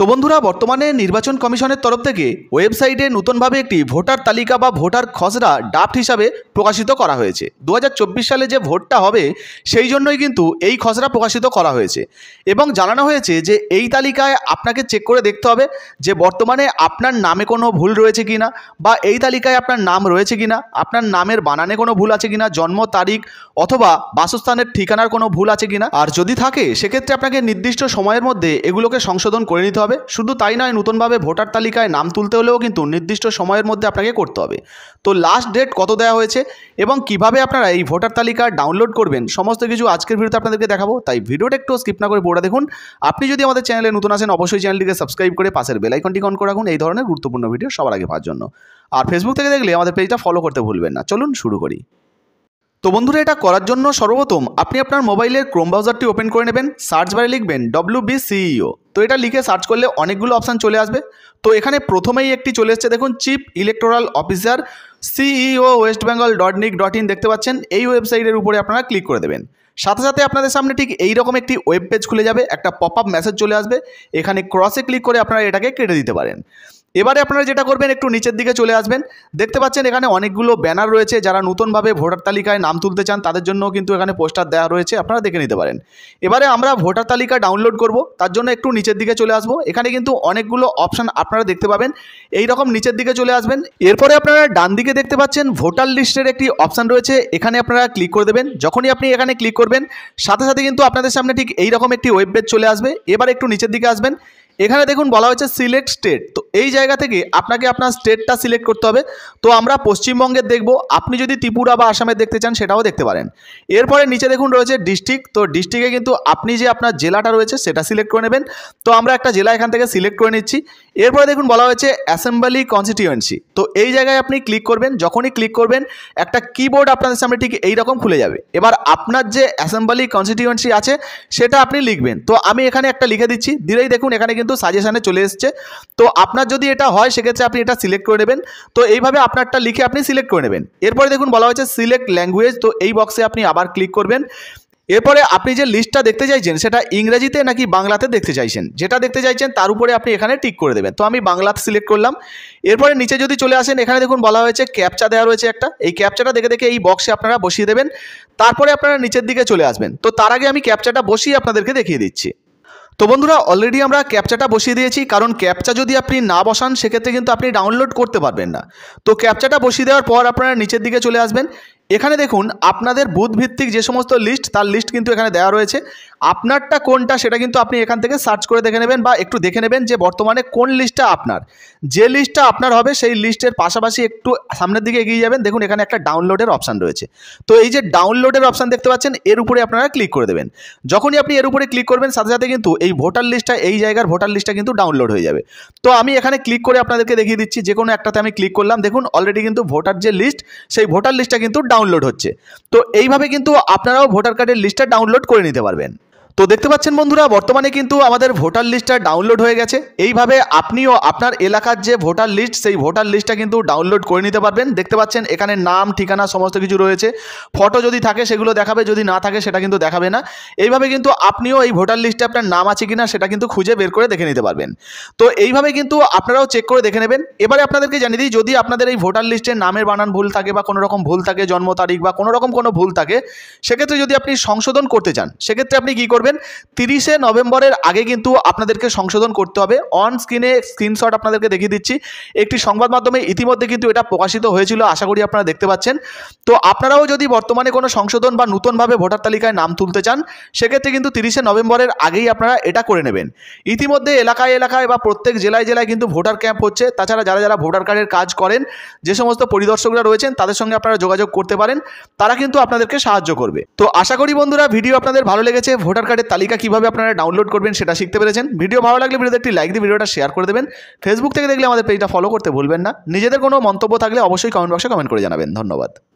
তো বন্ধুরা বর্তমানে নির্বাচন কমিশনের তরফ থেকে ওয়েবসাইটে নতুনভাবে একটি ভোটার তালিকা বা ভোটার খসড়া ডাফট হিসাবে প্রকাশিত করা হয়েছে দু সালে যে ভোটটা হবে সেই জন্যই কিন্তু এই খসড়া প্রকাশিত করা হয়েছে এবং জানানো হয়েছে যে এই তালিকায় আপনাকে চেক করে দেখতে হবে যে বর্তমানে আপনার নামে কোনো ভুল রয়েছে কি না বা এই তালিকায় আপনার নাম রয়েছে কি না আপনার নামের বানানে কোনো ভুল আছে কি না জন্ম তারিখ অথবা বাসস্থানের ঠিকানার কোনো ভুল আছে কি না আর যদি থাকে সেক্ষেত্রে আপনাকে নির্দিষ্ট সময়ের মধ্যে এগুলোকে সংশোধন করে নিতে হবে হবে শুধু তাই নয় নতুনভাবে ভোটার তালিকায় নাম তুলতে হলেও কিন্তু নির্দিষ্ট সময়ের মধ্যে আপনাকে করতে হবে তো লাস্ট ডেট কত দেওয়া হয়েছে এবং কিভাবে আপনারা এই ভোটার তালিকা ডাউনলোড করবেন সমস্ত কিছু আজকের ভিডিওতে আপনাদেরকে দেখাবো তাই ভিডিওটা একটু স্কিপ না করে বোর্ডা দেখুন আপনি যদি আমাদের চ্যানেলে নতুন আসেন অবশ্যই চ্যানেলটিকে সাবস্ক্রাইব করে পাশের বেলাইকনটি অন করে রাখুন এই ধরনের গুরুত্বপূর্ণ ভিডিও সবার আগে পাওয়ার জন্য আর ফেসবুক থেকে দেখলে আমাদের পেজটা ফলো করতে ভুলবেন না চলুন শুরু করি তো বন্ধুরা এটা করার জন্য সর্বপ্রথম আপনি আপনার মোবাইলের ক্রোম ব্রাউজারটি ওপেন করে নেবেন সার্চ বারে লিখবেন ডব্লিউ সিইও e তো এটা লিখে সার্চ করলে অনেকগুলো অপশান চলে আসবে তো এখানে প্রথমেই একটি চলে এসছে দেখুন chief electoral officer CEO West Bengal dot NIC dot in দেখতে পাচ্ছেন এই ওয়েবসাইটের উপরে আপনারা ক্লিক করে দেবেন সাথে সাথে আপনাদের সামনে ঠিক এই রকম একটি ওয়েব পেজ খুলে যাবে একটা পপ আপ মেসেজ চলে আসবে এখানে ক্রসে ক্লিক করে আপনারা এটাকে কেটে দিতে পারেন এবারে আপনারা যেটা করবেন একটু নিচের দিকে চলে আসবেন দেখতে পাচ্ছেন এখানে অনেকগুলো ব্যানার রয়েছে যারা নতুনভাবে ভোটার তালিকায় নাম তুলতে চান তাদের জন্য কিন্তু এখানে পোস্টার দেওয়া রয়েছে আপনারা দেখে নিতে পারেন এবারে আমরা ভোটার তালিকা ডাউনলোড করব তার জন্য একটু নিচের দিকে চলে আসবো এখানে কিন্তু অনেকগুলো অপশান আপনারা দেখতে পাবেন এই রকম নিচের দিকে চলে আসবেন এরপরে আপনারা ডান দিকে দেখতে পাচ্ছেন ভোটার লিস্টের একটি অপশান রয়েছে এখানে আপনারা ক্লিক করে দেবেন যখনই আপনি এখানে ক্লিক করবেন সাথে সাথে কিন্তু আপনাদের সামনে ঠিক এই রকম একটি ওয়েব পেজ চলে আসবে এবার একটু নিচের দিকে আসবেন এখানে দেখুন বলা হয়েছে সিলেক্ট স্টেট তো এই জায়গা থেকে আপনাকে আপনার স্টেটটা সিলেক্ট করতে হবে তো আমরা পশ্চিমবঙ্গের দেখব আপনি যদি ত্রিপুরা বা আসামের দেখতে চান সেটাও দেখতে পারেন এরপরে নিচে দেখুন রয়েছে ডিস্ট্রিক্ট তো ডিস্ট্রিক্টে কিন্তু আপনি যে আপনার জেলাটা রয়েছে সেটা সিলেক্ট করে নেবেন তো আমরা একটা জেলা এখান থেকে সিলেক্ট করে নিচ্ছি এরপরে দেখুন বলা হয়েছে অ্যাসেম্বলি কনস্টিটিউয়েন্সি তো এই জায়গায় আপনি ক্লিক করবেন যখনই ক্লিক করবেন একটা কিবোর্ড আপনাদের সামনে ঠিক এইরকম খুলে যাবে এবার আপনার যে অ্যাসেম্বলি কনস্টিটিউয়েন্সি আছে সেটা আপনি লিখবেন তো আমি এখানে একটা লিখে দিচ্ছি দিলেই দেখুন এখানে কিন্তু কিন্তু সাজেশানে চলে এসছে তো আপনার যদি এটা হয় সেক্ষেত্রে আপনি এটা সিলেক্ট করে নেবেন তো এইভাবে আপনারটা লিখে আপনি সিলেক্ট করে নেবেন এরপরে দেখুন বলা হয়েছে সিলেক্ট ল্যাঙ্গুয়েজ তো এই বক্সে আপনি আবার ক্লিক করবেন এরপরে আপনি যে লিস্টটা দেখতে চাইছেন সেটা ইংরেজিতে নাকি বাংলাতে দেখতে চাইছেন যেটা দেখতে চাইছেন তার উপরে আপনি এখানে টিক করে দেবেন তো আমি বাংলাতে সিলেক্ট করলাম এরপরে নিচে যদি চলে আসেন এখানে দেখুন বলা হয়েছে ক্যাপচা দেওয়া রয়েছে একটা এই ক্যাপচাটা দেখে দেখে এই বক্সে আপনারা বসিয়ে দেবেন তারপরে আপনারা নিচের দিকে চলে আসবেন তো তার আগে আমি ক্যাপচাটা বসিয়ে আপনাদেরকে দেখিয়ে দিচ্ছি তো বন্ধুরা অলরেডি আমরা ক্যাপচাটা বসিয়ে দিয়েছি কারণ ক্যাপচা যদি আপনি না বসান সেক্ষেত্রে কিন্তু আপনি ডাউনলোড করতে পারবেন না তো ক্যাপচাটা বসিয়ে দেওয়ার পর আপনারা নিচের দিকে চলে আসবেন এখানে দেখুন আপনাদের বুথভিত্তিক যে সমস্ত লিস্ট তার লিস্ট কিন্তু এখানে দেওয়া রয়েছে আপনারটা কোনটা সেটা কিন্তু আপনি এখান থেকে সার্চ করে দেখে নেবেন বা একটু দেখে নেবেন যে বর্তমানে কোন লিস্টটা আপনার যে লিস্টটা আপনার হবে সেই লিস্টের পাশাপাশি একটু সামনের দিকে এগিয়ে যাবেন দেখুন এখানে একটা ডাউনলোডের অপশান রয়েছে তো এই যে ডাউনলোডের অপশান দেখতে পাচ্ছেন এর উপরে আপনারা ক্লিক করে দেবেন যখনই আপনি এর উপরে ক্লিক করবেন সাথে সাথে কিন্তু এই ভোটার লিস্টটা এই জায়গার ভোটার লিস্টটা কিন্তু ডাউনলোড হয়ে যাবে তো আমি এখানে ক্লিক করে আপনাদেরকে দেখিয়ে দিচ্ছি যে কোনো একটাতে আমি ক্লিক করলাম দেখুন অলরেডি কিন্তু ভোটার যে লিস্ট সেই ভোটার লিস্টটা কিন্তু ডাউন ডাউনলোড হচ্ছে তো এইভাবে কিন্তু আপনারাও ভোটার কার্ডের লিস্টটা ডাউনলোড করে নিতে পারবেন তো দেখতে পাচ্ছেন বন্ধুরা বর্তমানে কিন্তু আমাদের ভোটার লিস্টটা ডাউনলোড হয়ে গেছে এইভাবে আপনিও আপনার এলাকার যে ভোটার লিস্ট সেই ভোটার লিস্টটা কিন্তু ডাউনলোড করে নিতে পারবেন দেখতে পাচ্ছেন এখানে নাম ঠিকানা সমস্ত কিছু রয়েছে ফটো যদি থাকে সেগুলো দেখাবে যদি না থাকে সেটা কিন্তু দেখাবে না এইভাবে কিন্তু আপনিও এই ভোটার লিস্টে আপনার নাম আছে কিনা সেটা কিন্তু খুঁজে বের করে দেখে নিতে পারবেন তো এইভাবে কিন্তু আপনারাও চেক করে দেখে নেবেন এবারে আপনাদেরকে জানিয়ে দিই যদি আপনাদের এই ভোটার লিস্টের নামের বানান ভুল থাকে বা কোনো রকম ভুল থাকে জন্ম তারিখ বা কোনো রকম কোনো ভুল থাকে সেক্ষেত্রে যদি আপনি সংশোধন করতে চান সেক্ষেত্রে আপনি কী করবেন করবেন তিরিশে নভেম্বরের আগে কিন্তু আপনাদেরকে সংশোধন করতে হবে অন স্ক্রিনে স্ক্রিনশট আপনাদেরকে দেখিয়ে দিচ্ছি একটি সংবাদ মাধ্যমে ইতিমধ্যে কিন্তু এটা প্রকাশিত হয়েছিল আশা করি আপনারা দেখতে পাচ্ছেন তো আপনারাও যদি বর্তমানে কোনো সংশোধন বা নতুনভাবে ভোটার তালিকায় নাম তুলতে চান সেক্ষেত্রে কিন্তু তিরিশে নভেম্বরের আগেই আপনারা এটা করে নেবেন ইতিমধ্যে এলাকায় এলাকায় বা প্রত্যেক জেলায় জেলায় কিন্তু ভোটার ক্যাম্প হচ্ছে তাছাড়া যারা যারা ভোটার কার্ডের কাজ করেন যে সমস্ত পরিদর্শকরা রয়েছেন তাদের সঙ্গে আপনারা যোগাযোগ করতে পারেন তারা কিন্তু আপনাদেরকে সাহায্য করবে তো আশা করি বন্ধুরা ভিডিও আপনাদের ভালো লেগেছে ভোটার কার্ডের তালিকা কীভাবে আপনারা ডাউনলোড করবেন সেটা শিখতে পেরেছেন ভিডিও ভালো লাগলে ভিডিওতে একটি লাইক দিয়ে ভিডিওটা শেয়ার করে দেবেন ফেসবুক থেকে দেখলে আমাদের পেজটা ফলো করতে ভুলবেন না নিজেদের কোনো মন্তব্য থাকলে অবশ্যই কমেন্ট বক্সে কমেন্ট করে জানাবেন ধন্যবাদ